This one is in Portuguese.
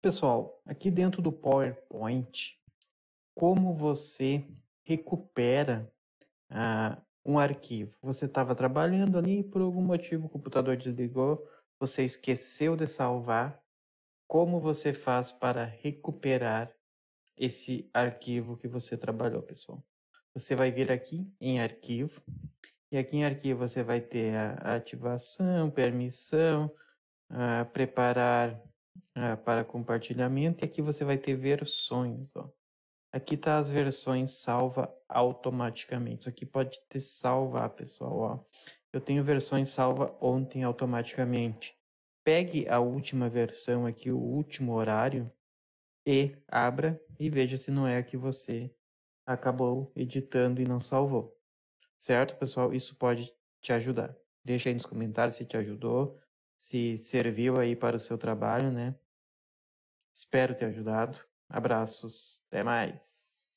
Pessoal, aqui dentro do PowerPoint, como você recupera ah, um arquivo? Você estava trabalhando ali e por algum motivo o computador desligou, você esqueceu de salvar. Como você faz para recuperar esse arquivo que você trabalhou, pessoal? Você vai vir aqui em arquivo e aqui em arquivo você vai ter a ativação, permissão, ah, preparar ah, para compartilhamento e aqui você vai ter versões. Ó. Aqui tá as versões salva automaticamente. Isso aqui pode ter salvar, pessoal. Ó. Eu tenho versões salva ontem automaticamente. Pegue a última versão aqui, o último horário, e abra e veja se não é a que você acabou editando e não salvou. Certo, pessoal? Isso pode te ajudar. Deixa aí nos comentários se te ajudou se serviu aí para o seu trabalho, né? Espero ter ajudado. Abraços, até mais.